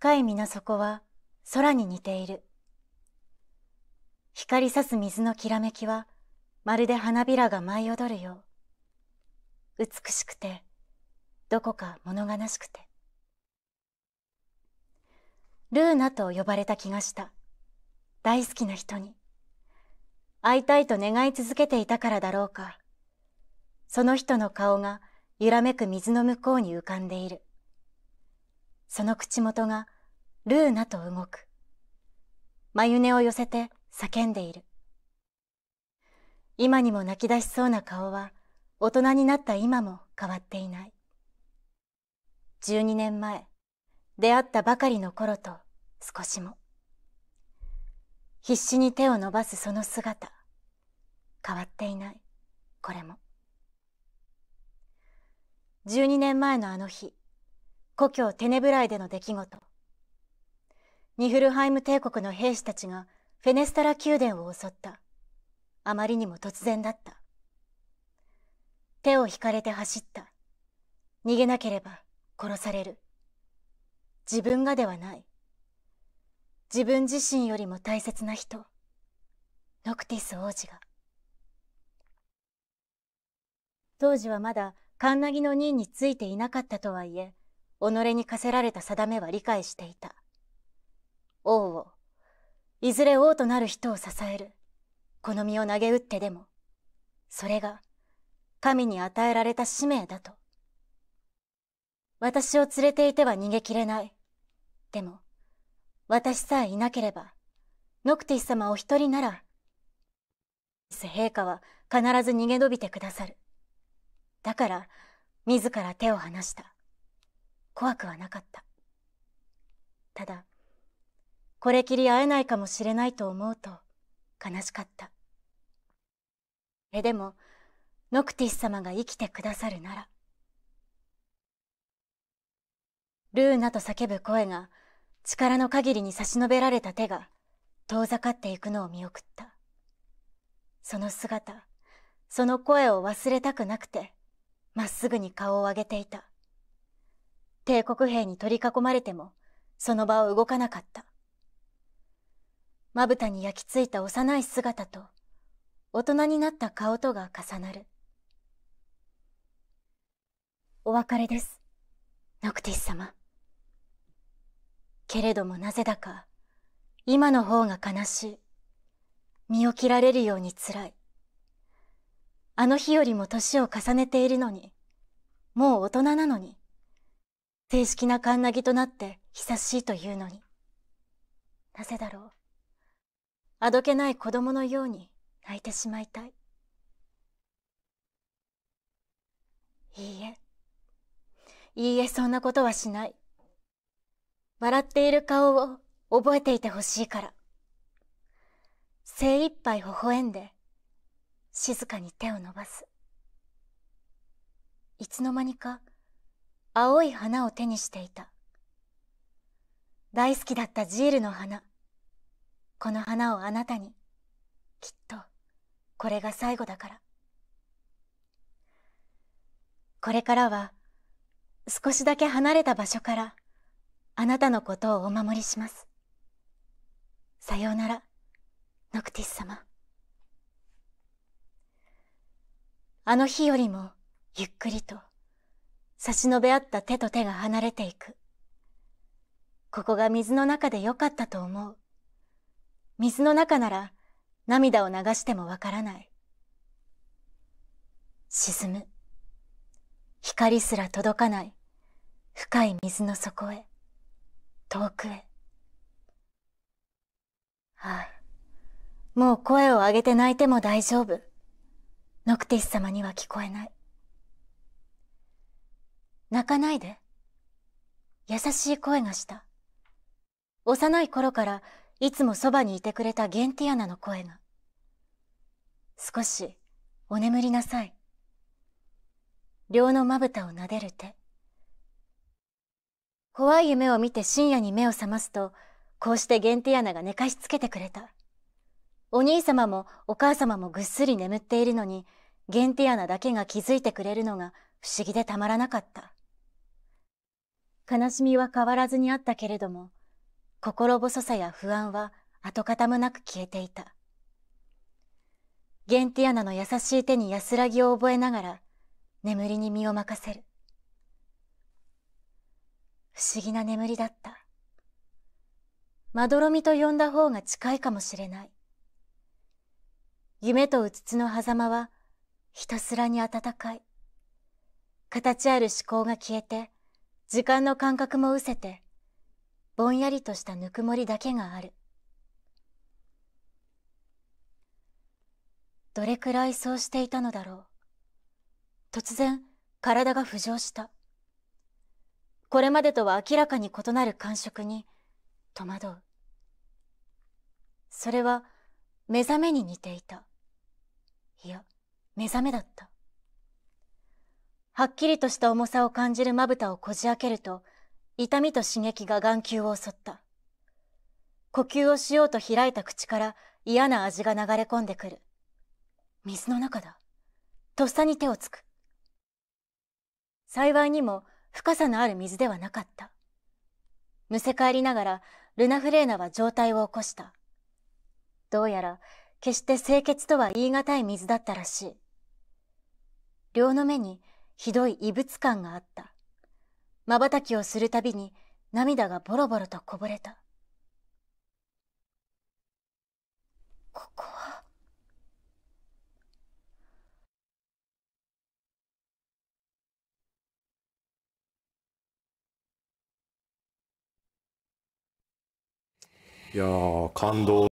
深い水底は空に似ている。光さす水のきらめきはまるで花びらが舞い踊るよう。美しくて、どこか物悲しくて。ルーナと呼ばれた気がした。大好きな人に。会いたいと願い続けていたからだろうか。その人の顔が揺らめく水の向こうに浮かんでいる。その口元がルーナと動く。眉根を寄せて叫んでいる。今にも泣き出しそうな顔は大人になった今も変わっていない。十二年前、出会ったばかりの頃と少しも。必死に手を伸ばすその姿。変わっていない、これも。十二年前のあの日、故郷テネブライでの出来事ニフルハイム帝国の兵士たちがフェネスタラ宮殿を襲ったあまりにも突然だった手を引かれて走った逃げなければ殺される自分がではない自分自身よりも大切な人ノクティス王子が当時はまだカンナギの任についていなかったとはいえ己に課せられた定めは理解していた王をいずれ王となる人を支えるこの身を投げ打ってでもそれが神に与えられた使命だと私を連れていては逃げきれないでも私さえいなければノクティス様お一人なら陛下は必ず逃げ延びてくださるだから自ら手を離した怖くはなかったただこれきり会えないかもしれないと思うと悲しかったえでもノクティス様が生きてくださるならルーナと叫ぶ声が力の限りに差し伸べられた手が遠ざかっていくのを見送ったその姿その声を忘れたくなくてまっすぐに顔を上げていた帝国兵に取り囲まれても、その場を動かなかった。まぶたに焼き付いた幼い姿と、大人になった顔とが重なる。お別れです、ノクティス様。けれどもなぜだか、今の方が悲しい。身を切られるように辛い。あの日よりも年を重ねているのに、もう大人なのに、正式なカンナギとなって久しいというのに。なぜだろう。あどけない子供のように泣いてしまいたい。いいえ。いいえ、そんなことはしない。笑っている顔を覚えていてほしいから。精一杯微笑んで、静かに手を伸ばす。いつの間にか、青い花を手にしていた大好きだったジールの花この花をあなたにきっとこれが最後だからこれからは少しだけ離れた場所からあなたのことをお守りしますさようならノクティス様あの日よりもゆっくりと差し伸べ合った手と手が離れていく。ここが水の中でよかったと思う。水の中なら涙を流してもわからない。沈む。光すら届かない深い水の底へ、遠くへ。ああ、もう声を上げて泣いても大丈夫。ノクティス様には聞こえない。泣かないで。優しい声がした。幼い頃からいつもそばにいてくれたゲンティアナの声が。少しお眠りなさい。両のまぶたを撫でる手。怖い夢を見て深夜に目を覚ますと、こうしてゲンティアナが寝かしつけてくれた。お兄様もお母様もぐっすり眠っているのに、ゲンティアナだけが気づいてくれるのが不思議でたまらなかった。悲しみは変わらずにあったけれども、心細さや不安は跡形もなく消えていた。ゲンティアナの優しい手に安らぎを覚えながら、眠りに身を任せる。不思議な眠りだった。まどろみと呼んだ方が近いかもしれない。夢とうつつの狭間は、ひたすらに暖かい。形ある思考が消えて、時間の感覚も失せて、ぼんやりとしたぬくもりだけがある。どれくらいそうしていたのだろう。突然、体が浮上した。これまでとは明らかに異なる感触に、戸惑う。それは、目覚めに似ていた。いや、目覚めだった。はっきりとした重さを感じるまぶたをこじ開けると、痛みと刺激が眼球を襲った。呼吸をしようと開いた口から嫌な味が流れ込んでくる。水の中だ。とっさに手をつく。幸いにも深さのある水ではなかった。むせ返りながらルナフレーナは状態を起こした。どうやら決して清潔とは言い難い水だったらしい。両の目にひどい異物感があった。瞬きをするたびに涙がボロボロとこぼれた。ここは。いや感動